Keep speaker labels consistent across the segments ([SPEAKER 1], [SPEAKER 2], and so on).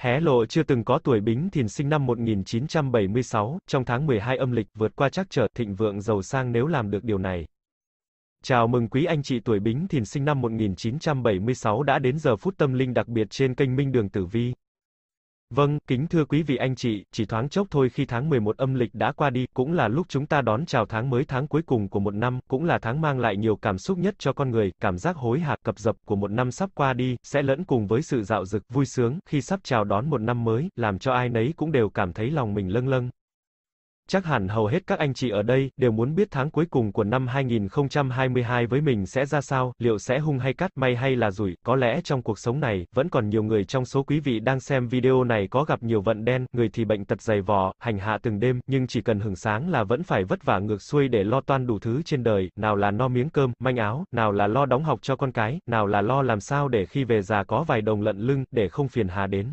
[SPEAKER 1] Hé lộ chưa từng có tuổi Bính Thìn sinh năm 1976, trong tháng 12 âm lịch vượt qua chắc trở thịnh vượng giàu sang nếu làm được điều này. Chào mừng quý anh chị tuổi Bính Thìn sinh năm 1976 đã đến giờ phút tâm linh đặc biệt trên kênh Minh Đường Tử Vi. Vâng, kính thưa quý vị anh chị, chỉ thoáng chốc thôi khi tháng 11 âm lịch đã qua đi, cũng là lúc chúng ta đón chào tháng mới tháng cuối cùng của một năm, cũng là tháng mang lại nhiều cảm xúc nhất cho con người, cảm giác hối hả, cập dập của một năm sắp qua đi, sẽ lẫn cùng với sự dạo dực, vui sướng, khi sắp chào đón một năm mới, làm cho ai nấy cũng đều cảm thấy lòng mình lâng lâng. Chắc hẳn hầu hết các anh chị ở đây đều muốn biết tháng cuối cùng của năm 2022 với mình sẽ ra sao, liệu sẽ hung hay cắt, may hay là rủi, có lẽ trong cuộc sống này, vẫn còn nhiều người trong số quý vị đang xem video này có gặp nhiều vận đen, người thì bệnh tật dày vò, hành hạ từng đêm, nhưng chỉ cần hưởng sáng là vẫn phải vất vả ngược xuôi để lo toan đủ thứ trên đời, nào là no miếng cơm, manh áo, nào là lo đóng học cho con cái, nào là lo làm sao để khi về già có vài đồng lận lưng, để không phiền hà đến.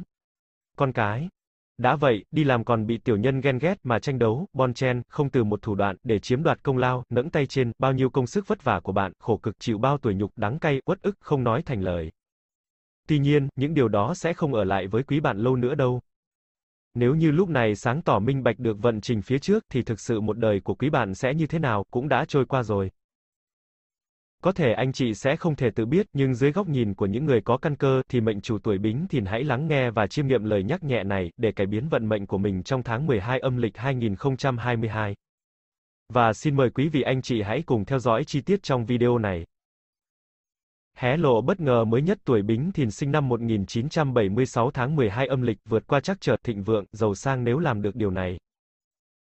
[SPEAKER 1] Con cái đã vậy, đi làm còn bị tiểu nhân ghen ghét mà tranh đấu, bon chen, không từ một thủ đoạn để chiếm đoạt công lao, nẫng tay trên, bao nhiêu công sức vất vả của bạn, khổ cực chịu bao tuổi nhục đắng cay, uất ức không nói thành lời. Tuy nhiên, những điều đó sẽ không ở lại với quý bạn lâu nữa đâu. Nếu như lúc này sáng tỏ minh bạch được vận trình phía trước thì thực sự một đời của quý bạn sẽ như thế nào cũng đã trôi qua rồi. Có thể anh chị sẽ không thể tự biết, nhưng dưới góc nhìn của những người có căn cơ thì mệnh chủ tuổi Bính Thìn hãy lắng nghe và chiêm nghiệm lời nhắc nhẹ này để cải biến vận mệnh của mình trong tháng 12 âm lịch 2022. Và xin mời quý vị anh chị hãy cùng theo dõi chi tiết trong video này. Hé lộ bất ngờ mới nhất tuổi Bính Thìn sinh năm 1976 tháng 12 âm lịch vượt qua chắc trở thịnh vượng, giàu sang nếu làm được điều này.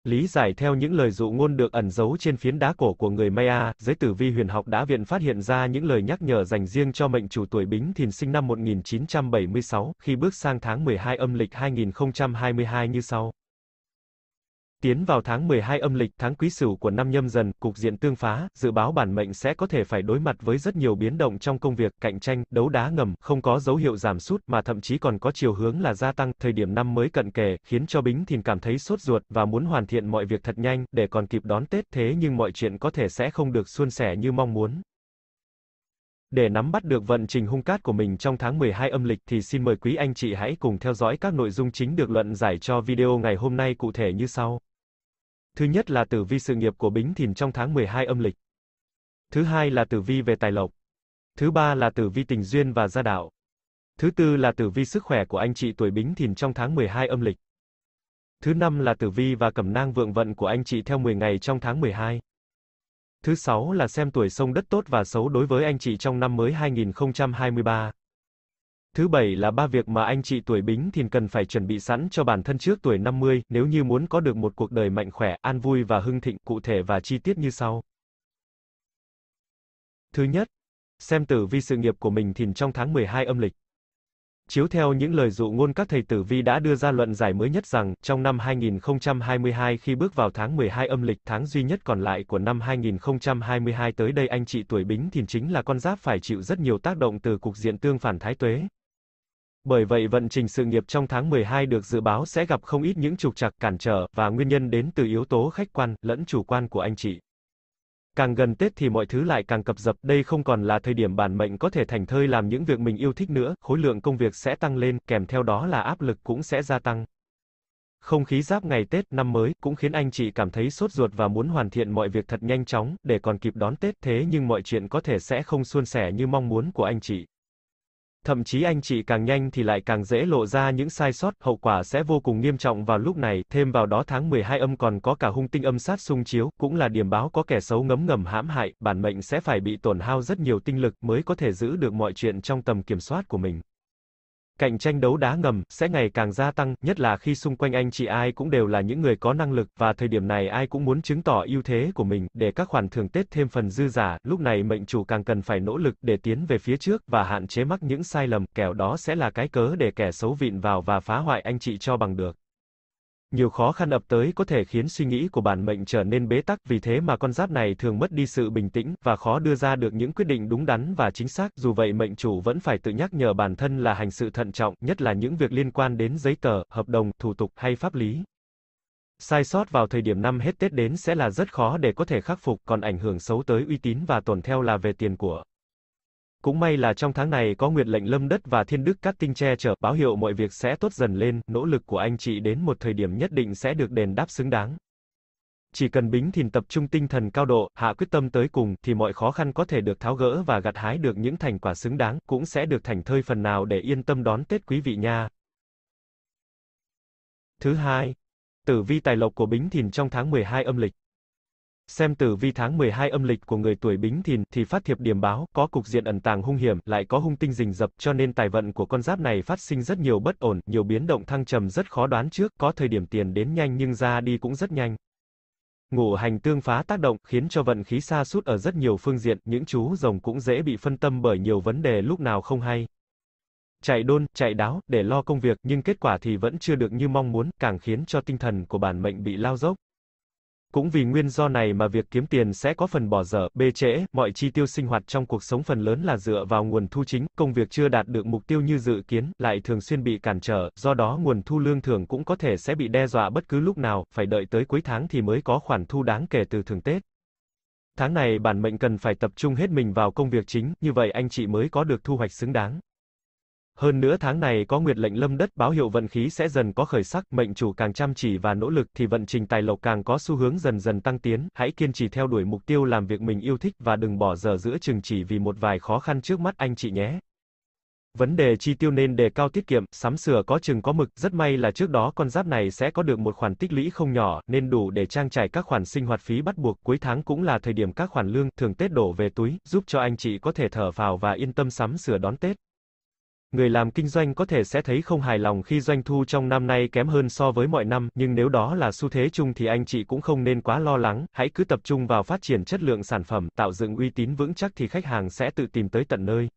[SPEAKER 1] Lý giải theo những lời dụ ngôn được ẩn giấu trên phiến đá cổ của người Maya, giới tử vi huyền học đã viện phát hiện ra những lời nhắc nhở dành riêng cho mệnh chủ tuổi Bính Thìn sinh năm 1976, khi bước sang tháng 12 âm lịch 2022 như sau. Tiến vào tháng 12 âm lịch, tháng quý sửu của năm nhâm dần, cục diện tương phá, dự báo bản mệnh sẽ có thể phải đối mặt với rất nhiều biến động trong công việc, cạnh tranh, đấu đá ngầm, không có dấu hiệu giảm sút mà thậm chí còn có chiều hướng là gia tăng, thời điểm năm mới cận kề, khiến cho Bính Thìn cảm thấy sốt ruột và muốn hoàn thiện mọi việc thật nhanh để còn kịp đón Tết, thế nhưng mọi chuyện có thể sẽ không được suôn sẻ như mong muốn. Để nắm bắt được vận trình hung cát của mình trong tháng 12 âm lịch thì xin mời quý anh chị hãy cùng theo dõi các nội dung chính được luận giải cho video ngày hôm nay cụ thể như sau. Thứ nhất là tử vi sự nghiệp của Bính Thìn trong tháng 12 âm lịch. Thứ hai là tử vi về tài lộc. Thứ ba là tử vi tình duyên và gia đạo. Thứ tư là tử vi sức khỏe của anh chị tuổi Bính Thìn trong tháng 12 âm lịch. Thứ năm là tử vi và cẩm nang vượng vận của anh chị theo 10 ngày trong tháng 12. Thứ sáu là xem tuổi sông đất tốt và xấu đối với anh chị trong năm mới 2023. Thứ bảy là ba việc mà anh chị tuổi Bính Thìn cần phải chuẩn bị sẵn cho bản thân trước tuổi 50, nếu như muốn có được một cuộc đời mạnh khỏe, an vui và hưng thịnh, cụ thể và chi tiết như sau. Thứ nhất, xem tử vi sự nghiệp của mình Thìn trong tháng 12 âm lịch. Chiếu theo những lời dụ ngôn các thầy tử vi đã đưa ra luận giải mới nhất rằng, trong năm 2022 khi bước vào tháng 12 âm lịch tháng duy nhất còn lại của năm 2022 tới đây anh chị tuổi Bính Thìn chính là con giáp phải chịu rất nhiều tác động từ cục diện tương phản thái tuế, bởi vậy vận trình sự nghiệp trong tháng 12 được dự báo sẽ gặp không ít những trục trặc cản trở và nguyên nhân đến từ yếu tố khách quan lẫn chủ quan của anh chị. Càng gần Tết thì mọi thứ lại càng cập dập, đây không còn là thời điểm bản mệnh có thể thành thơi làm những việc mình yêu thích nữa, khối lượng công việc sẽ tăng lên, kèm theo đó là áp lực cũng sẽ gia tăng. Không khí giáp ngày Tết, năm mới, cũng khiến anh chị cảm thấy sốt ruột và muốn hoàn thiện mọi việc thật nhanh chóng, để còn kịp đón Tết, thế nhưng mọi chuyện có thể sẽ không suôn sẻ như mong muốn của anh chị. Thậm chí anh chị càng nhanh thì lại càng dễ lộ ra những sai sót, hậu quả sẽ vô cùng nghiêm trọng vào lúc này, thêm vào đó tháng 12 âm còn có cả hung tinh âm sát xung chiếu, cũng là điểm báo có kẻ xấu ngấm ngầm hãm hại, bản mệnh sẽ phải bị tổn hao rất nhiều tinh lực mới có thể giữ được mọi chuyện trong tầm kiểm soát của mình. Cạnh tranh đấu đá ngầm sẽ ngày càng gia tăng, nhất là khi xung quanh anh chị ai cũng đều là những người có năng lực và thời điểm này ai cũng muốn chứng tỏ ưu thế của mình để các khoản thưởng Tết thêm phần dư giả, lúc này mệnh chủ càng cần phải nỗ lực để tiến về phía trước và hạn chế mắc những sai lầm, kẻo đó sẽ là cái cớ để kẻ xấu vịn vào và phá hoại anh chị cho bằng được. Nhiều khó khăn ập tới có thể khiến suy nghĩ của bản mệnh trở nên bế tắc, vì thế mà con giáp này thường mất đi sự bình tĩnh và khó đưa ra được những quyết định đúng đắn và chính xác. Dù vậy mệnh chủ vẫn phải tự nhắc nhở bản thân là hành sự thận trọng, nhất là những việc liên quan đến giấy tờ, hợp đồng, thủ tục hay pháp lý. Sai sót vào thời điểm năm hết Tết đến sẽ là rất khó để có thể khắc phục, còn ảnh hưởng xấu tới uy tín và tổn theo là về tiền của. Cũng may là trong tháng này có nguyệt lệnh lâm đất và thiên đức cắt tinh che chở, báo hiệu mọi việc sẽ tốt dần lên, nỗ lực của anh chị đến một thời điểm nhất định sẽ được đền đáp xứng đáng. Chỉ cần Bính Thìn tập trung tinh thần cao độ, hạ quyết tâm tới cùng, thì mọi khó khăn có thể được tháo gỡ và gặt hái được những thành quả xứng đáng, cũng sẽ được thành thơi phần nào để yên tâm đón Tết quý vị nha. Thứ hai, tử vi tài lộc của Bính Thìn trong tháng 12 âm lịch. Xem tử vi tháng 12 âm lịch của người tuổi Bính Thìn thì phát thiệp điểm báo, có cục diện ẩn tàng hung hiểm, lại có hung tinh rình rập, cho nên tài vận của con giáp này phát sinh rất nhiều bất ổn, nhiều biến động thăng trầm rất khó đoán trước, có thời điểm tiền đến nhanh nhưng ra đi cũng rất nhanh. Ngũ hành tương phá tác động khiến cho vận khí xa sút ở rất nhiều phương diện, những chú rồng cũng dễ bị phân tâm bởi nhiều vấn đề lúc nào không hay. Chạy đôn, chạy đáo để lo công việc nhưng kết quả thì vẫn chưa được như mong muốn, càng khiến cho tinh thần của bản mệnh bị lao dốc. Cũng vì nguyên do này mà việc kiếm tiền sẽ có phần bỏ dở, bê trễ, mọi chi tiêu sinh hoạt trong cuộc sống phần lớn là dựa vào nguồn thu chính, công việc chưa đạt được mục tiêu như dự kiến, lại thường xuyên bị cản trở, do đó nguồn thu lương thưởng cũng có thể sẽ bị đe dọa bất cứ lúc nào, phải đợi tới cuối tháng thì mới có khoản thu đáng kể từ thưởng Tết. Tháng này bản mệnh cần phải tập trung hết mình vào công việc chính, như vậy anh chị mới có được thu hoạch xứng đáng. Hơn nữa tháng này có nguyệt lệnh lâm đất báo hiệu vận khí sẽ dần có khởi sắc, mệnh chủ càng chăm chỉ và nỗ lực thì vận trình tài lộc càng có xu hướng dần dần tăng tiến, hãy kiên trì theo đuổi mục tiêu làm việc mình yêu thích và đừng bỏ giờ giữa chừng chỉ vì một vài khó khăn trước mắt anh chị nhé. Vấn đề chi tiêu nên đề cao tiết kiệm, sắm sửa có chừng có mực, rất may là trước đó con giáp này sẽ có được một khoản tích lũy không nhỏ, nên đủ để trang trải các khoản sinh hoạt phí bắt buộc, cuối tháng cũng là thời điểm các khoản lương, thường Tết đổ về túi, giúp cho anh chị có thể thở vào và yên tâm sắm sửa đón Tết người làm kinh doanh có thể sẽ thấy không hài lòng khi doanh thu trong năm nay kém hơn so với mọi năm, nhưng nếu đó là xu thế chung thì anh chị cũng không nên quá lo lắng, hãy cứ tập trung vào phát triển chất lượng sản phẩm, tạo dựng uy tín vững chắc thì khách hàng sẽ tự tìm tới tận nơi.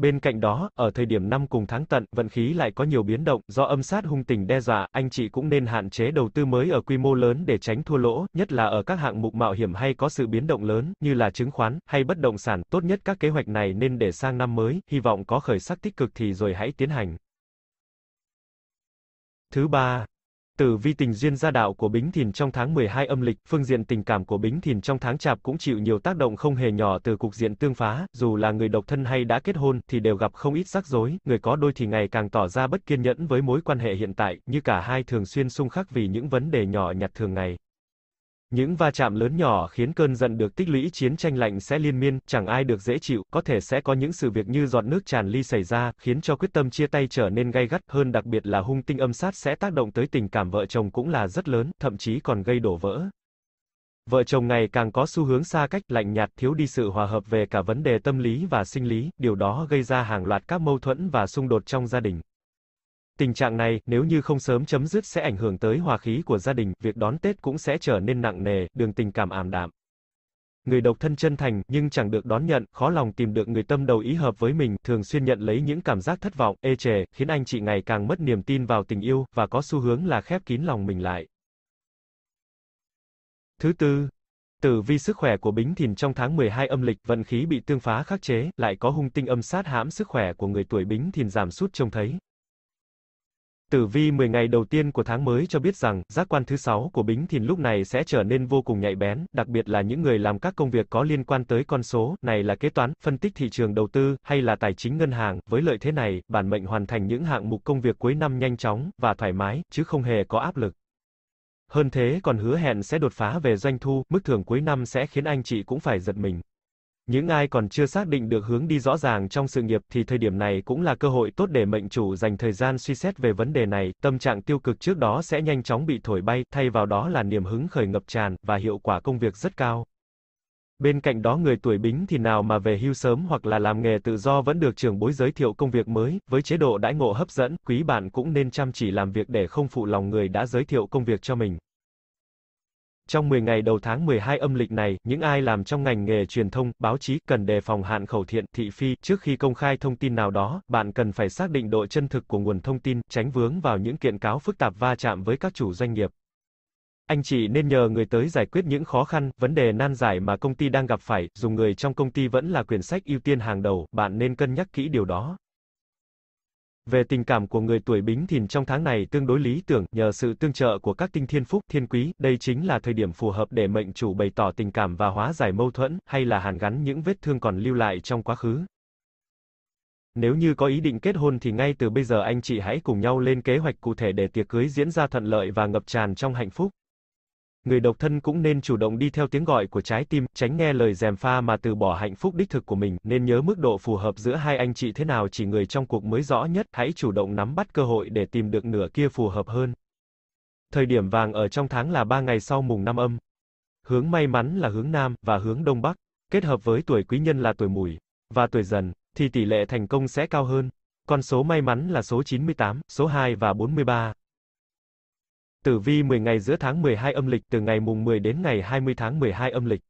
[SPEAKER 1] Bên cạnh đó, ở thời điểm năm cùng tháng tận, vận khí lại có nhiều biến động, do âm sát hung tình đe dọa, anh chị cũng nên hạn chế đầu tư mới ở quy mô lớn để tránh thua lỗ, nhất là ở các hạng mục mạo hiểm hay có sự biến động lớn, như là chứng khoán, hay bất động sản, tốt nhất các kế hoạch này nên để sang năm mới, hy vọng có khởi sắc tích cực thì rồi hãy tiến hành. Thứ ba, Tử vi tình duyên gia đạo của Bính Thìn trong tháng 12 âm lịch, phương diện tình cảm của Bính Thìn trong tháng Chạp cũng chịu nhiều tác động không hề nhỏ từ cục diện tương phá, dù là người độc thân hay đã kết hôn thì đều gặp không ít rắc rối, người có đôi thì ngày càng tỏ ra bất kiên nhẫn với mối quan hệ hiện tại, như cả hai thường xuyên xung khắc vì những vấn đề nhỏ nhặt thường ngày. Những va chạm lớn nhỏ khiến cơn giận được tích lũy chiến tranh lạnh sẽ liên miên, chẳng ai được dễ chịu, có thể sẽ có những sự việc như giọt nước tràn ly xảy ra, khiến cho quyết tâm chia tay trở nên gay gắt hơn đặc biệt là hung tinh âm sát sẽ tác động tới tình cảm vợ chồng cũng là rất lớn, thậm chí còn gây đổ vỡ. Vợ chồng ngày càng có xu hướng xa cách, lạnh nhạt, thiếu đi sự hòa hợp về cả vấn đề tâm lý và sinh lý, điều đó gây ra hàng loạt các mâu thuẫn và xung đột trong gia đình. Tình trạng này, nếu như không sớm chấm dứt sẽ ảnh hưởng tới hòa khí của gia đình, việc đón Tết cũng sẽ trở nên nặng nề, đường tình cảm ảm đạm. Người độc thân chân thành, nhưng chẳng được đón nhận, khó lòng tìm được người tâm đầu ý hợp với mình, thường xuyên nhận lấy những cảm giác thất vọng, ê chề, khiến anh chị ngày càng mất niềm tin vào tình yêu, và có xu hướng là khép kín lòng mình lại. Thứ tư, Tử vi sức khỏe của Bính Thìn trong tháng 12 âm lịch, vận khí bị tương phá khắc chế, lại có hung tinh âm sát hãm sức khỏe của người tuổi Bính Thìn giảm sút trông thấy. Tử vi 10 ngày đầu tiên của tháng mới cho biết rằng, giác quan thứ 6 của Bính Thìn lúc này sẽ trở nên vô cùng nhạy bén, đặc biệt là những người làm các công việc có liên quan tới con số, này là kế toán, phân tích thị trường đầu tư, hay là tài chính ngân hàng, với lợi thế này, bản mệnh hoàn thành những hạng mục công việc cuối năm nhanh chóng, và thoải mái, chứ không hề có áp lực. Hơn thế còn hứa hẹn sẽ đột phá về doanh thu, mức thưởng cuối năm sẽ khiến anh chị cũng phải giật mình. Những ai còn chưa xác định được hướng đi rõ ràng trong sự nghiệp thì thời điểm này cũng là cơ hội tốt để mệnh chủ dành thời gian suy xét về vấn đề này, tâm trạng tiêu cực trước đó sẽ nhanh chóng bị thổi bay, thay vào đó là niềm hứng khởi ngập tràn và hiệu quả công việc rất cao. Bên cạnh đó người tuổi bính thì nào mà về hưu sớm hoặc là làm nghề tự do vẫn được trưởng bối giới thiệu công việc mới, với chế độ đãi ngộ hấp dẫn, quý bạn cũng nên chăm chỉ làm việc để không phụ lòng người đã giới thiệu công việc cho mình. Trong 10 ngày đầu tháng 12 âm lịch này, những ai làm trong ngành nghề truyền thông, báo chí cần đề phòng hạn khẩu thiện, thị phi, trước khi công khai thông tin nào đó, bạn cần phải xác định độ chân thực của nguồn thông tin, tránh vướng vào những kiện cáo phức tạp va chạm với các chủ doanh nghiệp. Anh chị nên nhờ người tới giải quyết những khó khăn, vấn đề nan giải mà công ty đang gặp phải, dùng người trong công ty vẫn là quyển sách ưu tiên hàng đầu, bạn nên cân nhắc kỹ điều đó. Về tình cảm của người tuổi Bính Thìn trong tháng này tương đối lý tưởng, nhờ sự tương trợ của các tinh thiên phúc, thiên quý, đây chính là thời điểm phù hợp để mệnh chủ bày tỏ tình cảm và hóa giải mâu thuẫn, hay là hàn gắn những vết thương còn lưu lại trong quá khứ. Nếu như có ý định kết hôn thì ngay từ bây giờ anh chị hãy cùng nhau lên kế hoạch cụ thể để tiệc cưới diễn ra thuận lợi và ngập tràn trong hạnh phúc người độc thân cũng nên chủ động đi theo tiếng gọi của trái tim, tránh nghe lời dèm pha mà từ bỏ hạnh phúc đích thực của mình, nên nhớ mức độ phù hợp giữa hai anh chị thế nào chỉ người trong cuộc mới rõ nhất, hãy chủ động nắm bắt cơ hội để tìm được nửa kia phù hợp hơn. Thời điểm vàng ở trong tháng là 3 ngày sau mùng năm âm. Hướng may mắn là hướng Nam, và hướng Đông Bắc, kết hợp với tuổi quý nhân là tuổi mùi, và tuổi dần, thì tỷ lệ thành công sẽ cao hơn. Con số may mắn là số 98, số 2 và 43. Tử vi 10 ngày giữa tháng 12 âm lịch từ ngày mùng 10 đến ngày 20 tháng 12 âm lịch.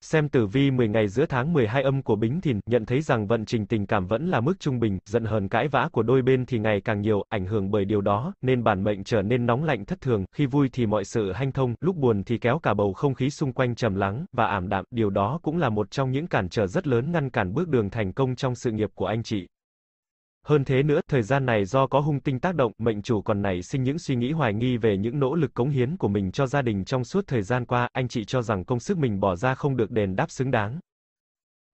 [SPEAKER 1] Xem tử vi 10 ngày giữa tháng 12 âm của Bính Thìn, nhận thấy rằng vận trình tình cảm vẫn là mức trung bình, giận hờn cãi vã của đôi bên thì ngày càng nhiều, ảnh hưởng bởi điều đó, nên bản mệnh trở nên nóng lạnh thất thường, khi vui thì mọi sự hanh thông, lúc buồn thì kéo cả bầu không khí xung quanh trầm lắng và ảm đạm, điều đó cũng là một trong những cản trở rất lớn ngăn cản bước đường thành công trong sự nghiệp của anh chị. Hơn thế nữa, thời gian này do có hung tinh tác động, mệnh chủ còn nảy sinh những suy nghĩ hoài nghi về những nỗ lực cống hiến của mình cho gia đình trong suốt thời gian qua, anh chị cho rằng công sức mình bỏ ra không được đền đáp xứng đáng.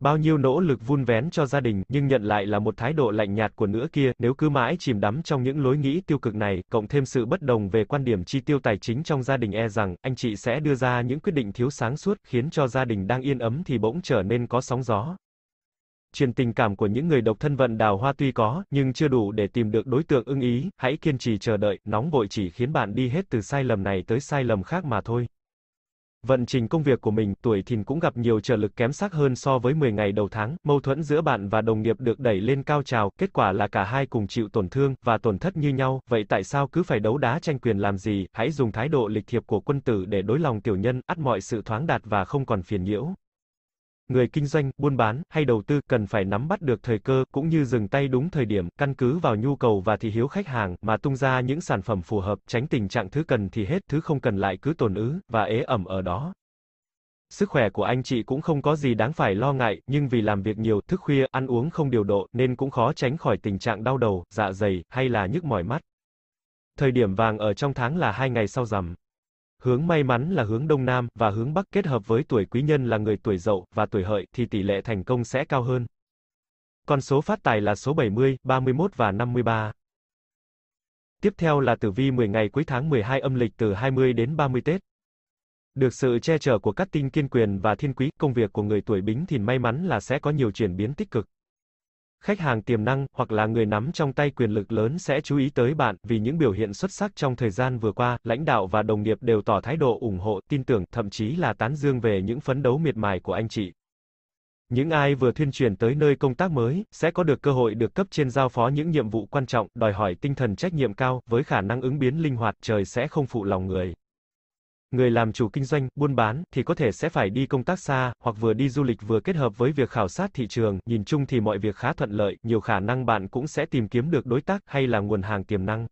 [SPEAKER 1] Bao nhiêu nỗ lực vun vén cho gia đình, nhưng nhận lại là một thái độ lạnh nhạt của nữa kia, nếu cứ mãi chìm đắm trong những lối nghĩ tiêu cực này, cộng thêm sự bất đồng về quan điểm chi tiêu tài chính trong gia đình e rằng, anh chị sẽ đưa ra những quyết định thiếu sáng suốt, khiến cho gia đình đang yên ấm thì bỗng trở nên có sóng gió truyền tình cảm của những người độc thân vận đào hoa tuy có, nhưng chưa đủ để tìm được đối tượng ưng ý, hãy kiên trì chờ đợi, nóng vội chỉ khiến bạn đi hết từ sai lầm này tới sai lầm khác mà thôi. Vận trình công việc của mình, tuổi thìn cũng gặp nhiều trở lực kém sắc hơn so với 10 ngày đầu tháng, mâu thuẫn giữa bạn và đồng nghiệp được đẩy lên cao trào, kết quả là cả hai cùng chịu tổn thương, và tổn thất như nhau, vậy tại sao cứ phải đấu đá tranh quyền làm gì, hãy dùng thái độ lịch thiệp của quân tử để đối lòng tiểu nhân, ắt mọi sự thoáng đạt và không còn phiền nhiễu người kinh doanh, buôn bán hay đầu tư cần phải nắm bắt được thời cơ cũng như dừng tay đúng thời điểm, căn cứ vào nhu cầu và thị hiếu khách hàng mà tung ra những sản phẩm phù hợp, tránh tình trạng thứ cần thì hết, thứ không cần lại cứ tồn ứ và ế ẩm ở đó. Sức khỏe của anh chị cũng không có gì đáng phải lo ngại, nhưng vì làm việc nhiều, thức khuya, ăn uống không điều độ nên cũng khó tránh khỏi tình trạng đau đầu, dạ dày hay là nhức mỏi mắt. Thời điểm vàng ở trong tháng là hai ngày sau rằm. Hướng may mắn là hướng đông nam và hướng bắc kết hợp với tuổi quý nhân là người tuổi dậu và tuổi hợi thì tỷ lệ thành công sẽ cao hơn. Con số phát tài là số 70, 31 và 53. Tiếp theo là tử vi 10 ngày cuối tháng 12 âm lịch từ 20 đến 30 Tết. Được sự che chở của các tinh kiên quyền và thiên quý, công việc của người tuổi bính thìn may mắn là sẽ có nhiều chuyển biến tích cực khách hàng tiềm năng hoặc là người nắm trong tay quyền lực lớn sẽ chú ý tới bạn vì những biểu hiện xuất sắc trong thời gian vừa qua, lãnh đạo và đồng nghiệp đều tỏ thái độ ủng hộ, tin tưởng, thậm chí là tán dương về những phấn đấu miệt mài của anh chị. Những ai vừa thuyên truyền tới nơi công tác mới sẽ có được cơ hội được cấp trên giao phó những nhiệm vụ quan trọng, đòi hỏi tinh thần trách nhiệm cao với khả năng ứng biến linh hoạt, trời sẽ không phụ lòng người. Người làm chủ kinh doanh, buôn bán, thì có thể sẽ phải đi công tác xa, hoặc vừa đi du lịch vừa kết hợp với việc khảo sát thị trường, nhìn chung thì mọi việc khá thuận lợi, nhiều khả năng bạn cũng sẽ tìm kiếm được đối tác, hay là nguồn hàng tiềm năng.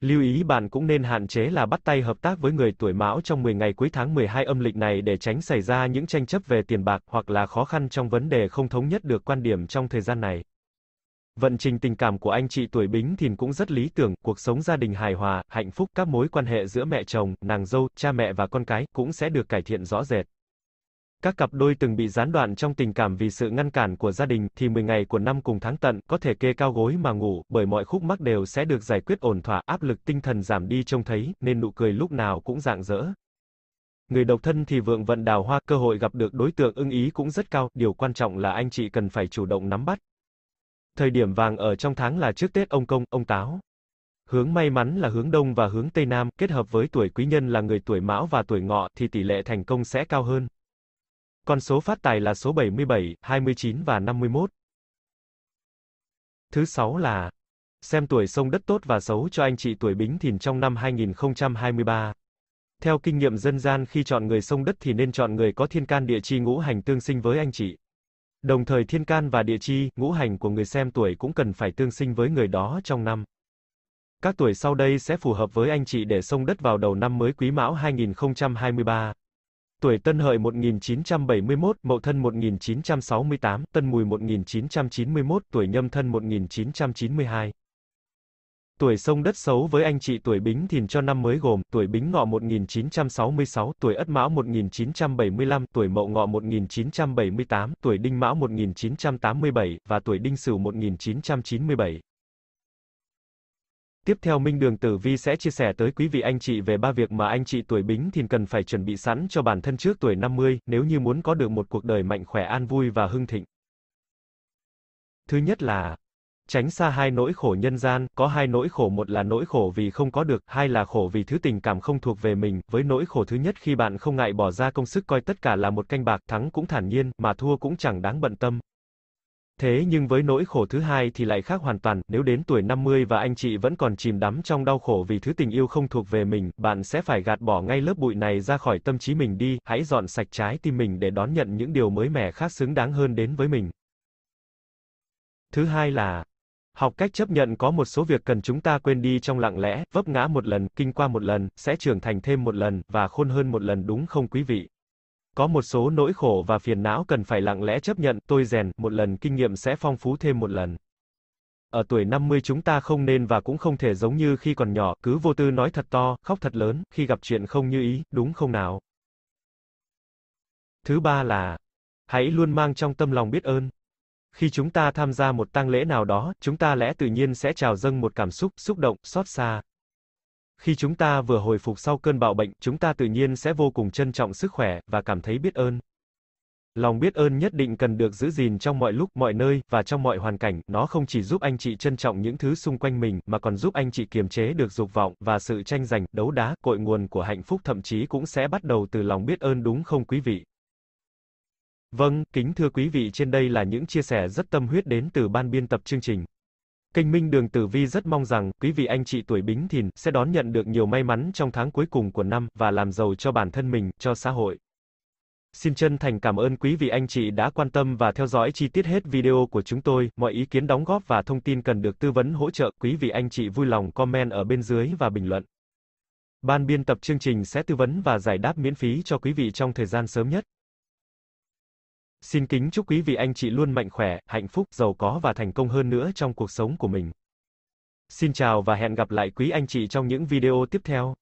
[SPEAKER 1] Lưu ý bạn cũng nên hạn chế là bắt tay hợp tác với người tuổi mão trong 10 ngày cuối tháng 12 âm lịch này để tránh xảy ra những tranh chấp về tiền bạc, hoặc là khó khăn trong vấn đề không thống nhất được quan điểm trong thời gian này. Vận trình tình cảm của anh chị tuổi Bính Thìn cũng rất lý tưởng, cuộc sống gia đình hài hòa, hạnh phúc, các mối quan hệ giữa mẹ chồng, nàng dâu, cha mẹ và con cái cũng sẽ được cải thiện rõ rệt. Các cặp đôi từng bị gián đoạn trong tình cảm vì sự ngăn cản của gia đình thì 10 ngày của năm cùng tháng tận có thể kê cao gối mà ngủ, bởi mọi khúc mắc đều sẽ được giải quyết ổn thỏa, áp lực tinh thần giảm đi trông thấy, nên nụ cười lúc nào cũng rạng rỡ. Người độc thân thì vượng vận đào hoa, cơ hội gặp được đối tượng ưng ý cũng rất cao, điều quan trọng là anh chị cần phải chủ động nắm bắt thời điểm vàng ở trong tháng là trước Tết ông công, ông táo. Hướng may mắn là hướng đông và hướng tây nam, kết hợp với tuổi quý nhân là người tuổi mão và tuổi ngọ thì tỷ lệ thành công sẽ cao hơn. Con số phát tài là số 77, 29 và 51. Thứ sáu là xem tuổi sông đất tốt và xấu cho anh chị tuổi Bính Thìn trong năm 2023. Theo kinh nghiệm dân gian khi chọn người sông đất thì nên chọn người có thiên can địa chi ngũ hành tương sinh với anh chị. Đồng thời thiên can và địa chi, ngũ hành của người xem tuổi cũng cần phải tương sinh với người đó trong năm. Các tuổi sau đây sẽ phù hợp với anh chị để xông đất vào đầu năm mới Quý Mão 2023. Tuổi Tân Hợi 1971, Mậu Thân 1968, Tân Mùi 1991, tuổi Nhâm Thân 1992. Tuổi sông đất xấu với anh chị tuổi Bính Thìn cho năm mới gồm tuổi Bính Ngọ 1966, tuổi Ất Mão 1975, tuổi Mậu Ngọ 1978, tuổi Đinh Mão 1987 và tuổi Đinh Sửu 1997. Tiếp theo Minh Đường Tử Vi sẽ chia sẻ tới quý vị anh chị về ba việc mà anh chị tuổi Bính Thìn cần phải chuẩn bị sẵn cho bản thân trước tuổi 50 nếu như muốn có được một cuộc đời mạnh khỏe an vui và hưng thịnh. Thứ nhất là Tránh xa hai nỗi khổ nhân gian, có hai nỗi khổ một là nỗi khổ vì không có được, hai là khổ vì thứ tình cảm không thuộc về mình, với nỗi khổ thứ nhất khi bạn không ngại bỏ ra công sức coi tất cả là một canh bạc, thắng cũng thản nhiên, mà thua cũng chẳng đáng bận tâm. Thế nhưng với nỗi khổ thứ hai thì lại khác hoàn toàn, nếu đến tuổi 50 và anh chị vẫn còn chìm đắm trong đau khổ vì thứ tình yêu không thuộc về mình, bạn sẽ phải gạt bỏ ngay lớp bụi này ra khỏi tâm trí mình đi, hãy dọn sạch trái tim mình để đón nhận những điều mới mẻ khác xứng đáng hơn đến với mình. Thứ hai là Học cách chấp nhận có một số việc cần chúng ta quên đi trong lặng lẽ, vấp ngã một lần, kinh qua một lần, sẽ trưởng thành thêm một lần, và khôn hơn một lần đúng không quý vị? Có một số nỗi khổ và phiền não cần phải lặng lẽ chấp nhận, tôi rèn, một lần kinh nghiệm sẽ phong phú thêm một lần. Ở tuổi 50 chúng ta không nên và cũng không thể giống như khi còn nhỏ, cứ vô tư nói thật to, khóc thật lớn, khi gặp chuyện không như ý, đúng không nào? Thứ ba là, hãy luôn mang trong tâm lòng biết ơn. Khi chúng ta tham gia một tang lễ nào đó, chúng ta lẽ tự nhiên sẽ trào dâng một cảm xúc, xúc động, xót xa. Khi chúng ta vừa hồi phục sau cơn bạo bệnh, chúng ta tự nhiên sẽ vô cùng trân trọng sức khỏe, và cảm thấy biết ơn. Lòng biết ơn nhất định cần được giữ gìn trong mọi lúc, mọi nơi, và trong mọi hoàn cảnh, nó không chỉ giúp anh chị trân trọng những thứ xung quanh mình, mà còn giúp anh chị kiềm chế được dục vọng, và sự tranh giành, đấu đá, cội nguồn của hạnh phúc thậm chí cũng sẽ bắt đầu từ lòng biết ơn đúng không quý vị? Vâng, kính thưa quý vị trên đây là những chia sẻ rất tâm huyết đến từ ban biên tập chương trình. Kênh Minh Đường Tử Vi rất mong rằng, quý vị anh chị tuổi Bính Thìn sẽ đón nhận được nhiều may mắn trong tháng cuối cùng của năm, và làm giàu cho bản thân mình, cho xã hội. Xin chân thành cảm ơn quý vị anh chị đã quan tâm và theo dõi chi tiết hết video của chúng tôi, mọi ý kiến đóng góp và thông tin cần được tư vấn hỗ trợ, quý vị anh chị vui lòng comment ở bên dưới và bình luận. Ban biên tập chương trình sẽ tư vấn và giải đáp miễn phí cho quý vị trong thời gian sớm nhất. Xin kính chúc quý vị anh chị luôn mạnh khỏe, hạnh phúc, giàu có và thành công hơn nữa trong cuộc sống của mình. Xin chào và hẹn gặp lại quý anh chị trong những video tiếp theo.